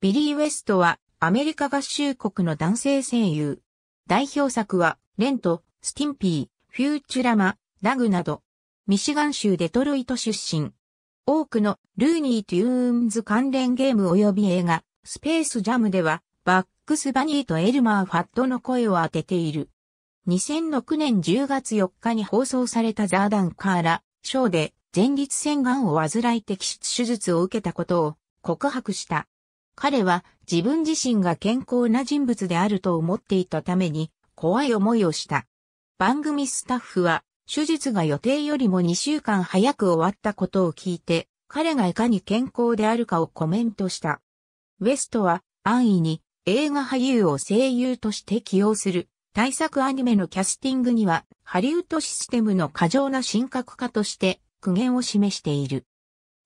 ビリー・ウェストはアメリカ合衆国の男性声優。代表作は、レント、スティンピー、フューチュラマ、ラグなど、ミシガン州デトロイト出身。多くのルーニー・トゥーンズ関連ゲーム及び映画、スペースジャムでは、バックス・バニーとエルマー・ファットの声を当てている。2006年10月4日に放送されたザーダンカーラ、ショーで前立腺がんを患い摘出手術を受けたことを告白した。彼は自分自身が健康な人物であると思っていたために怖い思いをした。番組スタッフは手術が予定よりも2週間早く終わったことを聞いて彼がいかに健康であるかをコメントした。ウェストは安易に映画俳優を声優として起用する対策アニメのキャスティングにはハリウッドシステムの過剰な神格化として苦言を示している。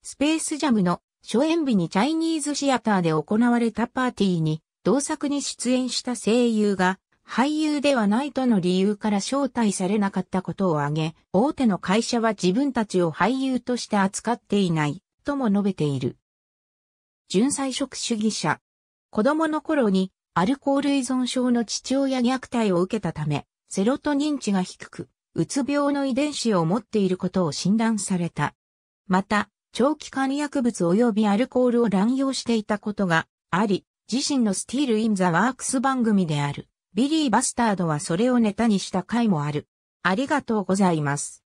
スペースジャムの初演日にチャイニーズシアターで行われたパーティーに、同作に出演した声優が、俳優ではないとの理由から招待されなかったことを挙げ、大手の会社は自分たちを俳優として扱っていない、とも述べている。純菜食主義者。子供の頃に、アルコール依存症の父親虐待を受けたため、セロト認知が低く、うつ病の遺伝子を持っていることを診断された。また、長期間薬物及びアルコールを乱用していたことがあり、自身のスティール・イン・ザ・ワークス番組である、ビリー・バスタードはそれをネタにした回もある。ありがとうございます。